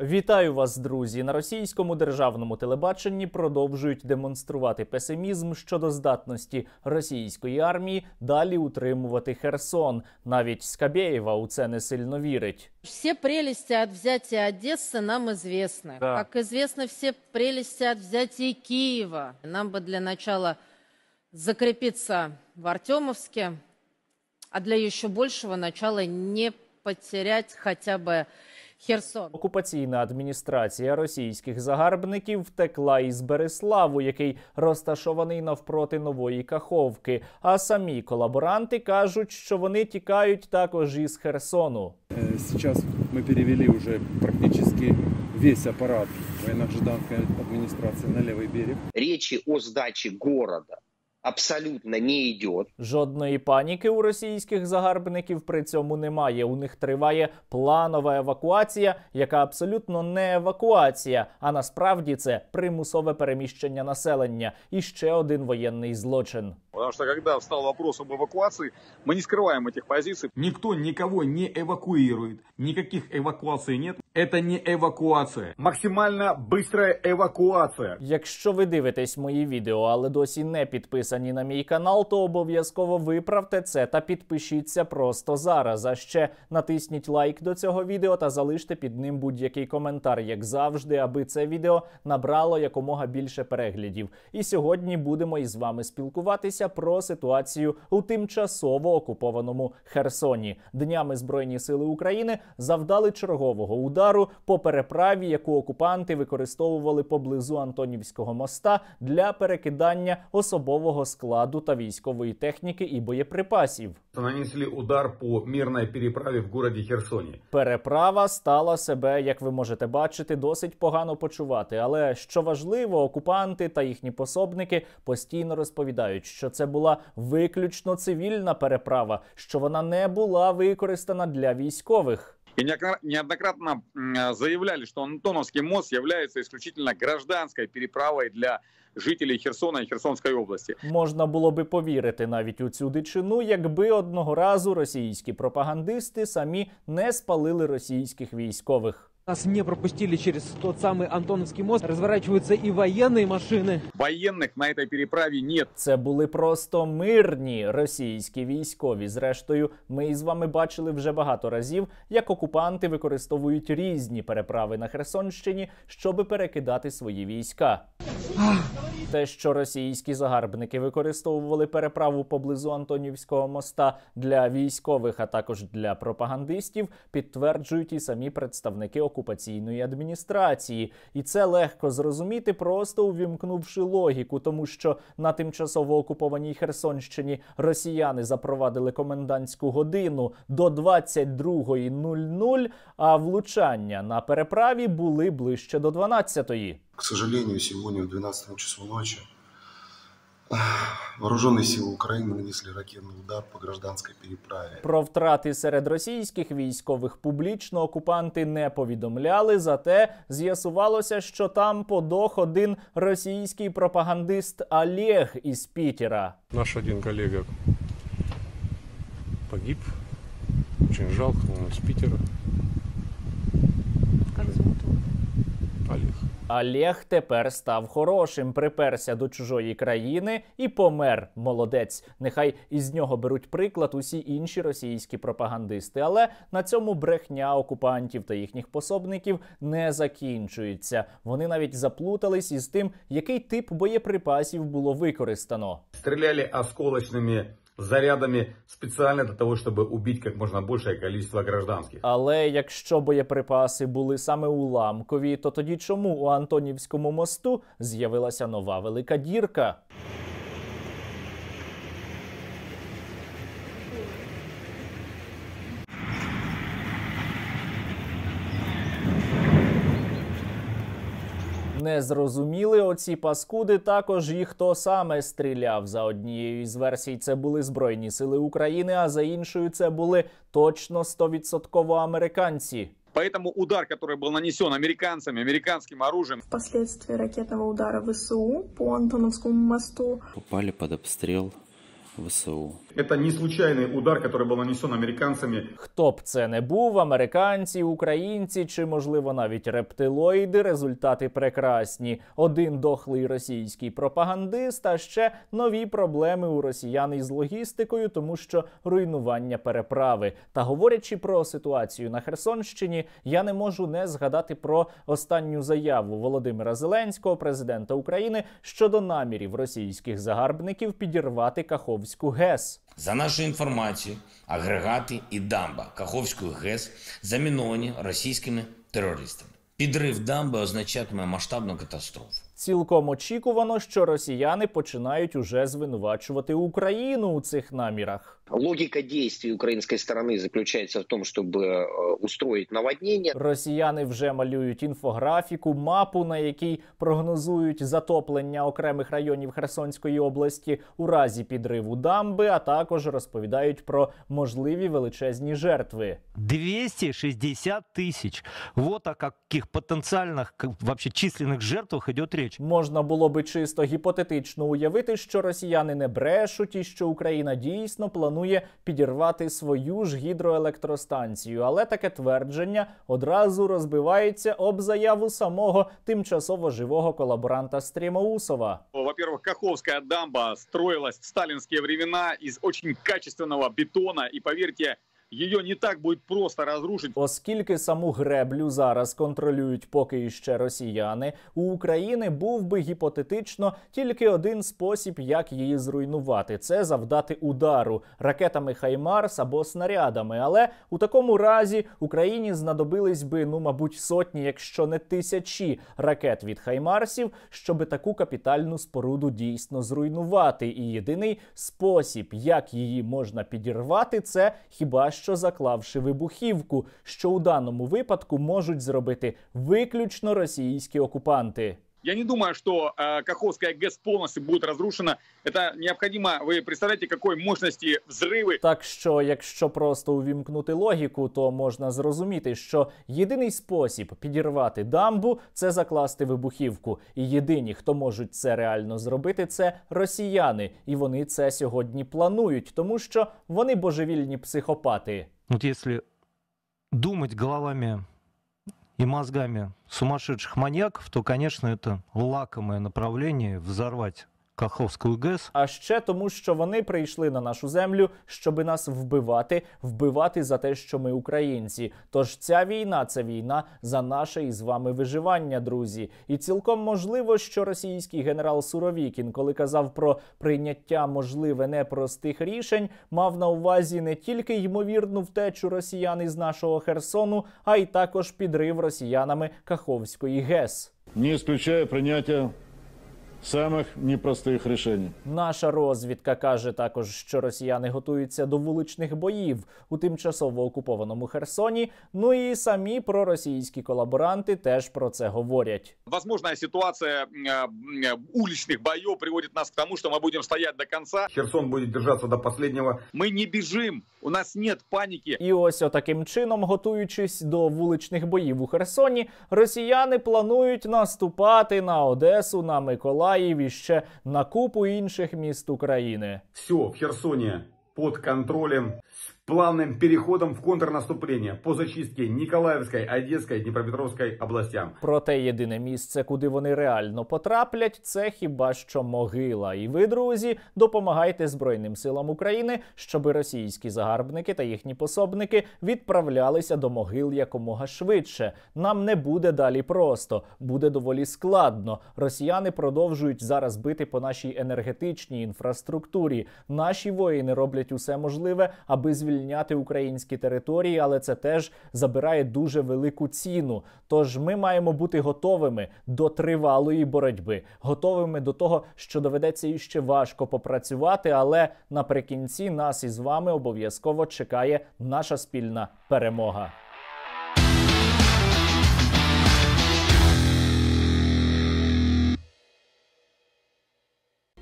Вітаю вас, друзі! На російському державному телебаченні продовжують демонструвати песимізм щодо здатності російської армії далі утримувати Херсон. Навіть Скабєєва у це не сильно вірить. Всі прелісті від взяття Одеси нам известны. Да. Як известно, всі прелісті від взяття Києва. Нам би для начала закріпитися в Артемовске, а для ще більшого начала не потерять хоча б. Херсон. Окупаційна адміністрація російських загарбників втекла із Береславу, який розташований навпроти нової каховки. А самі колаборанти кажуть, що вони тікають також із Херсону. Зараз е, ми перевели вже практично весь апарат воєнно-гражданської адміністрації на лівий берег. Речі о здачі міста абсолютно не йде. Жодної паніки у російських загарбників при цьому немає. У них триває планова евакуація, яка абсолютно не евакуація, а насправді це примусове переміщення населення і ще один воєнний злочин. Потому что когда встал вопрос об эвакуации, мы не скриваємо этих позиций. Ніхто никого не эвакуирует. ніяких евакуацій нет. Это не евакуація. Максимально быстрая евакуація. Якщо ви дивитесь мої відео, але досі не підписані на мій канал, то обов'язково виправте це та підпишіться просто зараз. А ще натисніть лайк до цього відео та залиште під ним будь-який коментар, як завжди, аби це відео набрало якомога більше переглядів. І сьогодні будемо із вами спілкуватися про ситуацію у тимчасово окупованому Херсоні. Днями Збройні Сили України завдали чергового удару удару по переправі, яку окупанти використовували поблизу Антонівського моста для перекидання особового складу та військової техніки і боєприпасів. Нанесли удар по мирній переправі в городі Херсоні. Переправа стала себе, як ви можете бачити, досить погано почувати. Але що важливо, окупанти та їхні пособники постійно розповідають, що це була виключно цивільна переправа, що вона не була використана для військових и неоднократно заявляли, что Антоновский мост является исключительно гражданской переправой для жителів Херсона і Херсонської області можна було би повірити навіть у цю дичину, якби одного разу російські пропагандисти самі не спалили російських військових. Нас не пропустили через тот самый Антоновский мост. Розворачуються і воєнні машини. Воєнних на этой переправі нет. Це були просто мирні російські військові. Зрештою, ми з вами бачили вже багато разів, як окупанти використовують різні переправи на Херсонщині, щоб перекидати свої війська. Те, що російські загарбники використовували переправу поблизу Антонівського моста для військових, а також для пропагандистів, підтверджують і самі представники окупаційної адміністрації, і це легко зрозуміти, просто увімкнувши логіку, тому що на тимчасово окупованій Херсонщині росіяни запровадили комендантську годину до 22.00, а влучання на переправі були ближче до 12.00. К сожалению, сегодня в 12 часу ночи Вооружені сили України нанесли ракетний удар по гражданській переправі. Про втрати серед російських військових публічно окупанти не повідомляли. Зате з'ясувалося, що там подох один російський пропагандист Олег із Пітера. Наш один колега погиб. Очень жалко, з Пітера. Олег тепер став хорошим, приперся до чужої країни і помер. Молодець. Нехай із нього беруть приклад усі інші російські пропагандисти. Але на цьому брехня окупантів та їхніх пособників не закінчується. Вони навіть заплутались із тим, який тип боєприпасів було використано. Стріляли осколочними зарядами спеціально для того, щоб убити як можна більше кількість гражданських. Але якщо боєприпаси були саме уламкові, то тоді чому у Антонівському мосту з'явилася нова велика дірка? не зрозуміли, оці паскуди також і хто саме стріляв. За однією із версій це були Збройні Сили України, а за іншою це були точно 100% американці. Поэтому удар, который был нанесен американцами, американским оружием... Впоследствии ракетного удара ВСУ по Антоновскому мосту... Попали под обстрел ВСУ. Це не случайний удар, який був нанесен американцями. Хто б це не був, американці, українці чи, можливо, навіть рептилоїди, результати прекрасні. Один дохлий російський пропагандист, а ще нові проблеми у росіян із логістикою, тому що руйнування переправи. Та говорячи про ситуацію на Херсонщині, я не можу не згадати про останню заяву Володимира Зеленського, президента України, щодо намірів російських загарбників підірвати Кахов. Каховську ГЕС. За нашою інформацією, агрегати і дамба Каховської ГЕС заміновані російськими терористами. Підрив дамби означатиме масштабну катастрофу. Цілком очікувано, що росіяни починають уже звинувачувати Україну у цих намірах. Логіка действий української сторони заключається в тому, щоб э, устроить наводнение. Росіяни вже малюють інфографіку, мапу, на якій прогнозують затоплення окремих районів Херсонської області у разі підриву дамби, а також розповідають про можливі величезні жертви. 260 тисяч. Вот о яких потенціальних вообще численних жертвах йде річ. Можна було би чисто гіпотетично уявити, що росіяни не брешуть і що Україна дійсно планує планує підірвати свою ж гідроелектростанцію, але таке твердження одразу розбивається об заяву самого тимчасово живого колаборанта Стрімоусова. Во-первых, Каховська дамба строїлась в сталінські времена із очень качественного бетона, і повірте, Її не так буде просто розрушити. оскільки саму греблю зараз контролюють поки ще росіяни. У України був би гіпотетично тільки один спосіб, як її зруйнувати це завдати удару ракетами Хаймарс або снарядами. Але у такому разі Україні знадобились би ну, мабуть, сотні, якщо не тисячі ракет від Хаймарсів, щоб таку капітальну споруду дійсно зруйнувати. І єдиний спосіб, як її можна підірвати, це хіба що що заклавши вибухівку, що у даному випадку можуть зробити виключно російські окупанти. Я не думаю, что э, Каховская ГЭС полностью будет разрушена. Это необходимо. Ви представляете, какой мощності взриви. Так що, якщо просто увімкнути логіку, то можна зрозуміти, що єдиний спосіб підірвати дамбу це закласти вибухівку. І єдині, хто можуть це реально зробити, це росіяни, і вони це сьогодні планують, тому що вони божевільні психопати. От якщо думати головами и мозгами сумасшедших маньяков, то, конечно, это лакомое направление взорвать Каховську ГЕС. А ще тому, що вони прийшли на нашу землю, щоби нас вбивати, вбивати за те, що ми українці. Тож ця війна це війна за наше із вами виживання, друзі. І цілком можливо, що російський генерал Суровікін, коли казав про прийняття можливе непростих рішень, мав на увазі не тільки ймовірну втечу росіян із нашого Херсону, а й також підрив росіянами Каховської ГЕС. Не ісключає прийняття самих непростих рішень. Наша розвідка каже також, що росіяни готуються до вуличних боїв у тимчасово окупованому Херсоні. Ну і самі проросійські колаборанти теж про це говорять. Возможна ситуація вуличних э, э, боїв приводить нас к тому, що ми будемо стояти до кінця. Херсон буде держатися до останнього. Ми не біжимо, у нас немає паніки. І ось отаким чином, готуючись до вуличних боїв у Херсоні, росіяни планують наступати на Одесу на Миколаїв. Миколаїв і ще на купу інших міст України. Все, в Херсоні під контролем плавным переходом в контрнаступлення по зачистці Ніколаївської, Одеської, Дніпропетровської областям. Проте єдине місце, куди вони реально потраплять, це хіба що могила. І ви, друзі, допомагайте Збройним силам України, щоб російські загарбники та їхні пособники відправлялися до могил якомога швидше. Нам не буде далі просто, буде доволі складно. Росіяни продовжують зараз бити по нашій енергетичній інфраструктурі. Наші воїни роблять усе можливе, аби звільнити звільняти українські території, але це теж забирає дуже велику ціну. Тож ми маємо бути готовими до тривалої боротьби, готовими до того, що доведеться іще важко попрацювати, але наприкінці нас із вами обов'язково чекає наша спільна перемога.